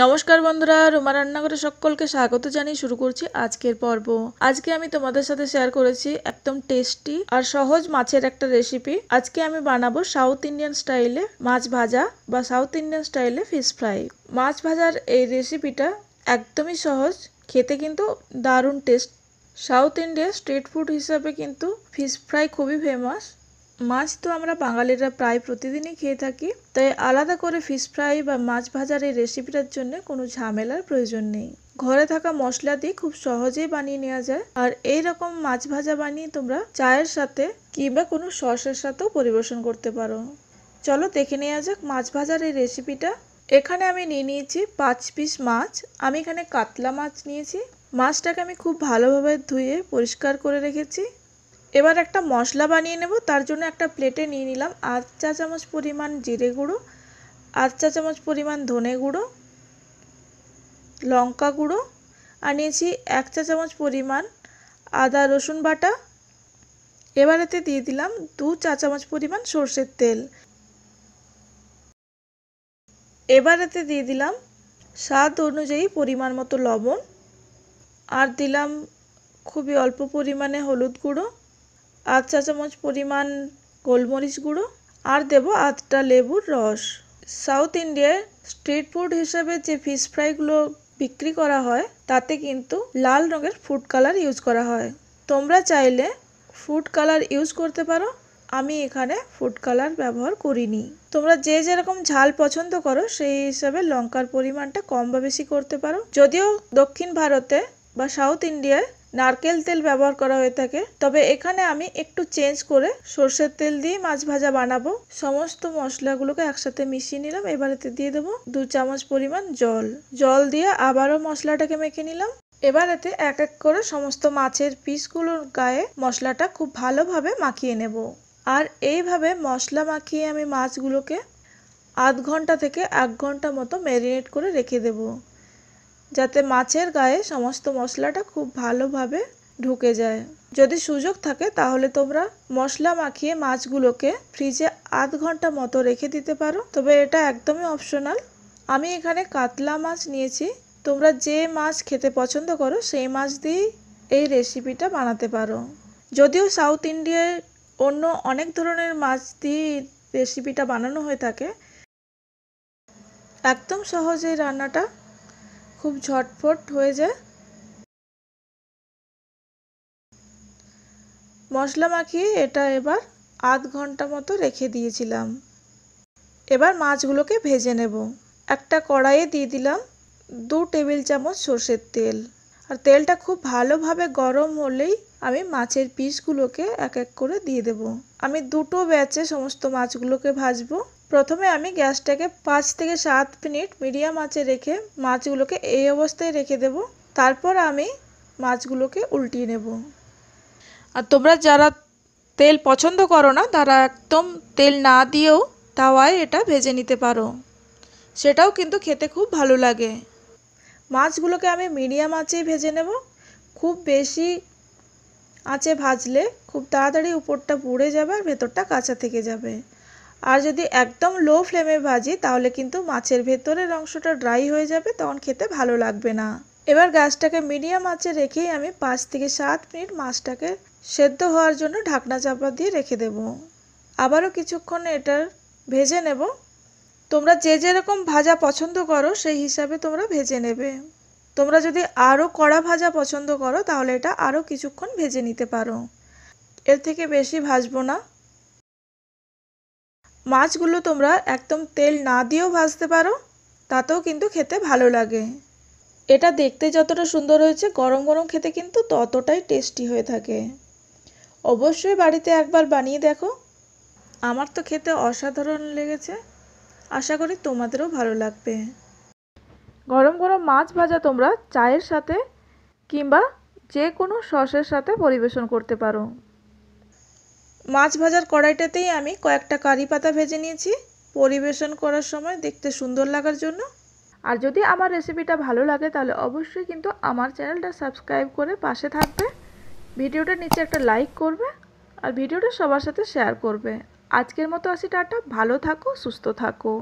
নমস্কার বন্ধুরা রোমা রান্নাঘরে সকলকে স্বাগত জানিয়ে শুরু করছি আজকের পর্ব আজকে আমি তোমাদের সাথে শেয়ার করেছি একদম টেস্টি আর সহজ মাছের একটা রেসিপি আজকে আমি বানাবো সাউথ ইন্ডিয়ান স্টাইলে মাছ ভাজা বা সাউথ ইন্ডিয়ান স্টাইলে ফিশ ফ্রাই মাছ ভাজার এই রেসিপিটা একদমই সহজ খেতে কিন্তু দারুণ taste south India street food হিসাবে কিন্তু ফিশ ফ্রাই খুবই ফেমাস মাছ তো আমরা বাঙালিরা প্রায় প্রতিদিনই খেয়ে থাকি তাই আলাদা করে ফিশ ফ্রাই বা মাছ ভাজার এই রেসিপিটার জন্য কোনো ঝামেলার প্রয়োজন নেই ঘরে থাকা মশলা দিয়ে খুব সহজেই বানিয়ে নেওয়া যায় আর এই রকম মাছ ভাজা বানিয়ে তোমরা চায়ের সাথে কিংবা কোনো সসের সাথেও পরিবেশন করতে পারো চলো দেখে নেওয়া যাক মাছ ভাজার এই রেসিপিটা এখানে আমি নিয়ে নিয়েছি পাঁচ পিস মাছ আমি এখানে কাতলা মাছ নিয়েছি মাছটাকে আমি খুব ভালোভাবে ধুয়ে পরিষ্কার করে রেখেছি এবার একটা মশলা বানিয়ে নেব তার জন্য একটা প্লেটে নিয়ে নিলাম আধ চা চামচ পরিমাণ জিরে গুঁড়ো আধ চা চামচ পরিমাণ ধনে গুঁড়ো লঙ্কা গুঁড়ো আর নিয়েছি এক চা চামচ পরিমাণ আদা রসুন বাটা এবার এতে দিয়ে দিলাম দু চা চামচ পরিমাণ সর্ষের তেল এবার এতে দিয়ে দিলাম স্বাদ অনুযায়ী পরিমাণ মতো লবণ আর দিলাম খুবই অল্প পরিমাণে হলুদ গুঁড়ো আধ চা চামচ আচ্ছা, পরিমাণ গোলমরিচ গুঁড়ো আর দেব আধটা লেবুর রস সাউথ ইন্ডিয়ায় স্ট্রিট ফুড হিসেবে যে ফিশ ফ্রাইগুলো বিক্রি করা হয় তাতে কিন্তু লাল রঙের ফুড কালার ইউজ করা হয় তোমরা চাইলে ফুড কালার ইউজ করতে পারো আমি এখানে ফুড কালার ব্যবহার করিনি তোমরা যে যেরকম ঝাল পছন্দ করো সেই হিসাবে লঙ্কার পরিমাণটা কম বা বেশি করতে পারো যদিও দক্ষিণ ভারতে বা সাউথ ইন্ডিয়ায় নারকেল তেল ব্যবহার করা হয়ে থাকে তবে এখানে আমি একটু চেঞ্জ করে সর্ষের তেল দিয়ে মাছ ভাজা বানাবো সমস্ত মশলাগুলোকে একসাথে মিশিয়ে নিলাম এবারেতে দিয়ে দেবো দু চামচ পরিমাণ জল জল দিয়ে আবারও মশলাটাকে মেখে নিলাম এবার এতে এক এক করে সমস্ত মাছের পিসগুলোর গায়ে মশলাটা খুব ভালোভাবে মাখিয়ে নেব আর এইভাবে মশলা মাখিয়ে আমি মাছগুলোকে আধ ঘন্টা থেকে এক ঘন্টা মতো ম্যারিনেট করে রেখে দেবো যাতে মাছের গায়ে সমস্ত মশলাটা খুব ভালোভাবে ঢুকে যায় যদি সুযোগ থাকে তাহলে তোমরা মশলা মাখিয়ে মাছগুলোকে ফ্রিজে আধ ঘন্টা মতো রেখে দিতে পারো তবে এটা একদমই অপশনাল আমি এখানে কাতলা মাছ নিয়েছি তোমরা যে মাছ খেতে পছন্দ করো সেই মাছ দিয়েই এই রেসিপিটা বানাতে পারো যদিও সাউথ ইন্ডিয়ায় অন্য অনেক ধরনের মাছ দিয়ে রেসিপিটা বানানো হয়ে থাকে একদম সহজেই রান্নাটা খুব ঝটফট হয়ে যায় মশলা মাখিয়ে এটা এবার আধ ঘন্টা মতো রেখে দিয়েছিলাম এবার মাছগুলোকে ভেজে নেব একটা কড়াইয়ে দিয়ে দিলাম দু টেবিল চামচ সর্ষের তেল আর তেলটা খুব ভালোভাবে গরম হলেই আমি মাছের পিসগুলোকে এক এক করে দিয়ে দেব আমি দুটো ব্যাচে সমস্ত মাছগুলোকে ভাজবো প্রথমে আমি গ্যাসটাকে পাঁচ থেকে সাত মিনিট মিডিয়াম আঁচে রেখে মাছগুলোকে এই অবস্থায় রেখে দেব তারপর আমি মাছগুলোকে উল্টিয়ে নেব আর তোমরা যারা তেল পছন্দ করো না তারা একদম তেল না দিয়েও তাওয়ায় এটা ভেজে নিতে পারো সেটাও কিন্তু খেতে খুব ভালো লাগে মাছগুলোকে আমি মিডিয়াম আঁচেই ভেজে নেব খুব বেশি আঁচে ভাজলে খুব তাড়াতাড়ি উপরটা পুড়ে যাবে আর ভেতরটা কাঁচা থেকে যাবে আর যদি একদম লো ফ্লেমে ভাজি তাহলে কিন্তু মাছের ভেতরের অংশটা ড্রাই হয়ে যাবে তখন খেতে ভালো লাগবে না এবার গ্যাসটাকে মিডিয়াম আঁচে রেখেই আমি পাঁচ থেকে সাত মিনিট মাছটাকে সেদ্ধ হওয়ার জন্য ঢাকনা চাপা দিয়ে রেখে দেব আবারও কিছুক্ষণ এটার ভেজে নেব তোমরা যে যেরকম ভাজা পছন্দ করো সেই হিসাবে তোমরা ভেজে নেবে তোমরা যদি আরও কড়া ভাজা পছন্দ করো তাহলে এটা আরও কিছুক্ষণ ভেজে নিতে পারো এর থেকে বেশি ভাজবো না মাছগুলো তোমরা একদম তেল না দিয়েও ভাজতে পারো তাতেও কিন্তু খেতে ভালো লাগে এটা দেখতে যতটা সুন্দর হয়েছে গরম গরম খেতে কিন্তু ততটাই টেস্টি হয়ে থাকে অবশ্যই বাড়িতে একবার বানিয়ে দেখো আমার তো খেতে অসাধারণ লেগেছে আশা করি তোমাদেরও ভালো লাগবে গরম গরম মাছ ভাজা তোমরা চায়ের সাথে কিংবা যে কোনো সসের সাথে পরিবেশন করতে পারো মাছ ভাজার কড়াইটাতেই আমি কয়েকটা কারি পাতা ভেজে নিয়েছি পরিবেশন করার সময় দেখতে সুন্দর লাগার জন্য আর যদি আমার রেসিপিটা ভালো লাগে তাহলে অবশ্যই কিন্তু আমার চ্যানেলটা সাবস্ক্রাইব করে পাশে থাকবে ভিডিওটার নিচে একটা লাইক করবে আর ভিডিওটা সবার সাথে শেয়ার করবে আজকের মতো আসি টাটা ভালো থাকো সুস্থ থাকো